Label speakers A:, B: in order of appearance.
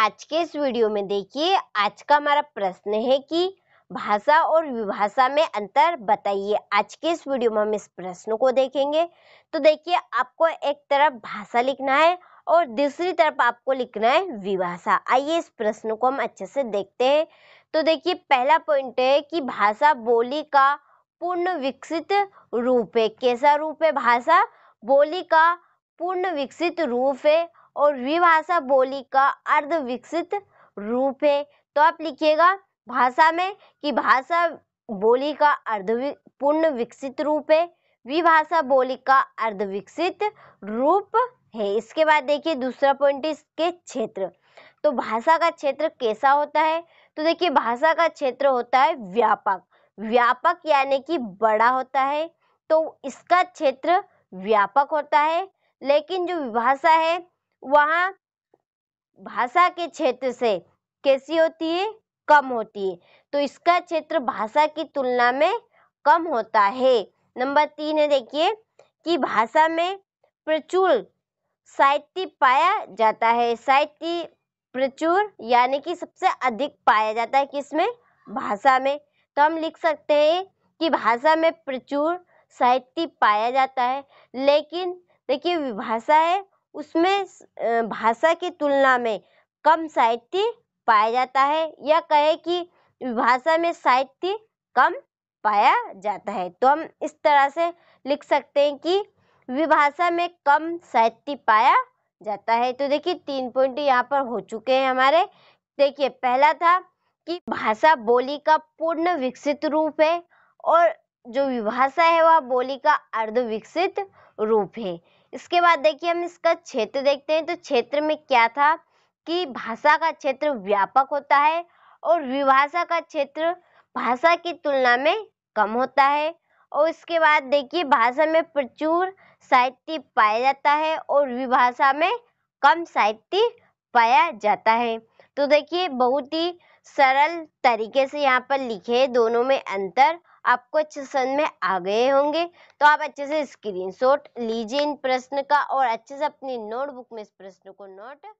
A: आज के इस वीडियो में देखिए आज का हमारा प्रश्न है कि भाषा और विभाषा में अंतर बताइए आज के इस वीडियो में हम इस प्रश्न को देखेंगे तो देखिए आपको एक तरफ भाषा लिखना है और दूसरी तरफ आपको लिखना है विभाषा आइए इस प्रश्न को हम अच्छे से देखते हैं तो देखिए पहला पॉइंट है कि भाषा बोली का पूर्ण विकसित रूप है कैसा रूप है भाषा बोली का पूर्ण विकसित रूप है और विभाषा बोली का अर्ध विकसित रूप है तो आप लिखिएगा भाषा में कि भाषा बोली का अर्ध पूर्ण विकसित रूप है विभाषा बोली का अर्ध विकसित रूप है इसके बाद देखिए दूसरा पॉइंट इसके क्षेत्र तो भाषा का क्षेत्र कैसा होता है तो देखिए भाषा का क्षेत्र होता है व्यापक व्यापक यानी कि बड़ा होता है तो इसका क्षेत्र व्यापक होता है लेकिन जो विभाषा है वहाँ भाषा के क्षेत्र से कैसी होती है कम होती है तो इसका क्षेत्र भाषा की तुलना में कम होता है नंबर तीन है देखिए कि भाषा में प्रचुर साहित्य पाया जाता है साहित्य प्रचुर यानी कि सबसे अधिक पाया जाता है किसमें भाषा में तो हम लिख सकते हैं कि भाषा में प्रचुर साहित्य पाया जाता है लेकिन देखिए भाषा है उसमें भाषा की तुलना में कम साहित्य पाया जाता है या कहे कि भाषा में साहित्य कम पाया जाता है तो हम इस तरह से लिख सकते हैं कि विभाषा में कम साहित्य पाया जाता है तो देखिए तीन पॉइंट यहाँ पर हो चुके हैं हमारे देखिए पहला था कि भाषा बोली का पूर्ण विकसित रूप है और जो विभाषा है वह बोली का अर्ध विकसित रूप है इसके बाद देखिए हम इसका क्षेत्र देखते हैं तो क्षेत्र में क्या था कि भाषा का क्षेत्र व्यापक होता है और विभाषा का क्षेत्र भाषा की तुलना में कम होता है और इसके बाद देखिए भाषा में प्रचुर साहित्य पाया जाता है और विभाषा में कम साहित्य पाया जाता है तो देखिए बहुत ही सरल तरीके से यहाँ पर लिखे दोनों में अंतर आपको अच्छे समझ में आ गए होंगे तो आप अच्छे से स्क्रीनशॉट लीजिए इन प्रश्न का और अच्छे से अपनी नोटबुक में इस प्रश्न को नोट